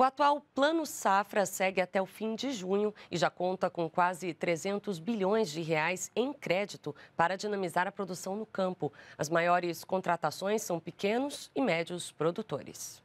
O atual Plano Safra segue até o fim de junho e já conta com quase 300 bilhões de reais em crédito para dinamizar a produção no campo. As maiores contratações são pequenos e médios produtores.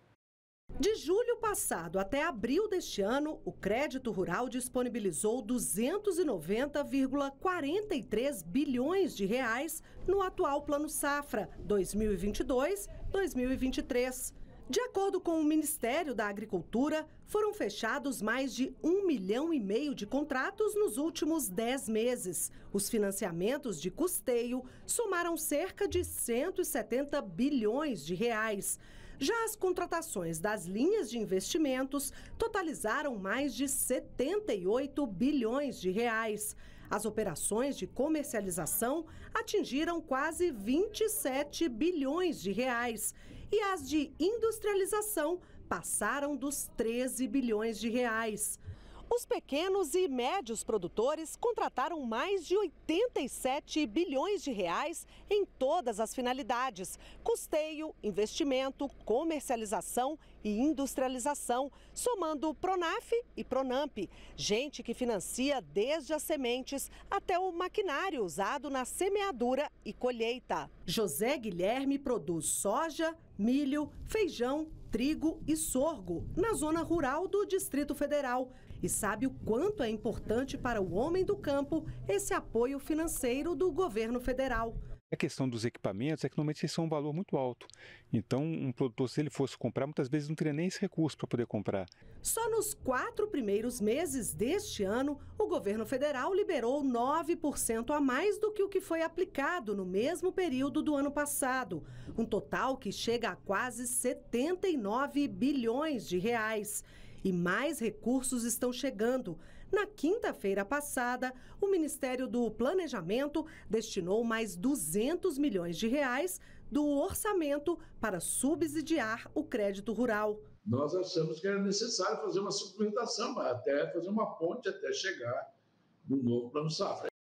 De julho passado até abril deste ano, o crédito rural disponibilizou 290,43 bilhões de reais no atual Plano Safra 2022-2023. De acordo com o Ministério da Agricultura, foram fechados mais de um milhão e meio de contratos nos últimos dez meses. Os financiamentos de custeio somaram cerca de 170 bilhões de reais. Já as contratações das linhas de investimentos totalizaram mais de 78 bilhões de reais. As operações de comercialização atingiram quase 27 bilhões de reais e as de industrialização passaram dos 13 bilhões de reais. Os pequenos e médios produtores contrataram mais de 87 bilhões de reais em todas as finalidades: custeio, investimento, comercialização e industrialização, somando Pronaf e Pronamp, gente que financia desde as sementes até o maquinário usado na semeadura e colheita. José Guilherme produz soja, milho, feijão, trigo e sorgo na zona rural do Distrito Federal e sabe o quanto é importante para o homem do campo esse apoio financeiro do governo federal. A questão dos equipamentos é que normalmente eles são um valor muito alto. Então, um produtor, se ele fosse comprar, muitas vezes não teria nem esse recurso para poder comprar. Só nos quatro primeiros meses deste ano, o governo federal liberou 9% a mais do que o que foi aplicado no mesmo período do ano passado. Um total que chega a quase 79 bilhões de reais. E mais recursos estão chegando. Na quinta-feira passada, o Ministério do Planejamento destinou mais 200 milhões de reais do orçamento para subsidiar o crédito rural. Nós achamos que era necessário fazer uma suplementação, até fazer uma ponte até chegar no novo plano safra.